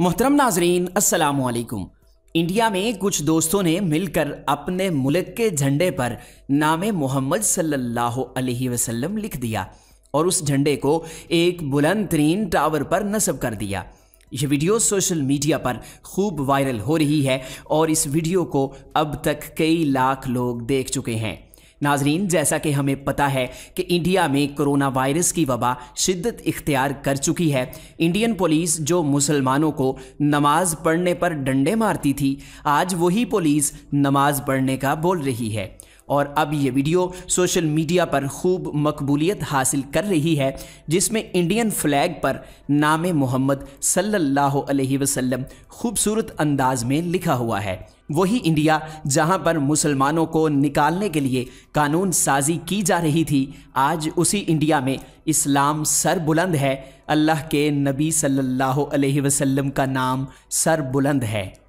मोहतरम नाजरीन असलकुम इंडिया में कुछ दोस्तों ने मिलकर अपने मुल्क के झंडे पर नाम मोहम्मद सल्लल्लाहु अलैहि वसल्लम लिख दिया और उस झंडे को एक बुलंद तरीन टावर पर नस्ब कर दिया यह वीडियो सोशल मीडिया पर खूब वायरल हो रही है और इस वीडियो को अब तक कई लाख लोग देख चुके हैं नाजरीन जैसा कि हमें पता है कि इंडिया में कोरोना वायरस की वबा शिद्दत इख्तियार कर चुकी है इंडियन पुलिस जो मुसलमानों को नमाज पढ़ने पर डंडे मारती थी आज वही पुलिस नमाज पढ़ने का बोल रही है और अब ये वीडियो सोशल मीडिया पर खूब मकबूलियत हासिल कर रही है जिसमें इंडियन फ्लैग पर नाम मोहम्मद सल्लल्लाहु अलैहि वसल्लम खूबसूरत अंदाज में लिखा हुआ है वही इंडिया जहां पर मुसलमानों को निकालने के लिए कानून साजी की जा रही थी आज उसी इंडिया में इस्लाम सर बुलंद है अल्लाह के नबी सल्लल्लाहु अलैहि वसल्लम का नाम सर बुलंद है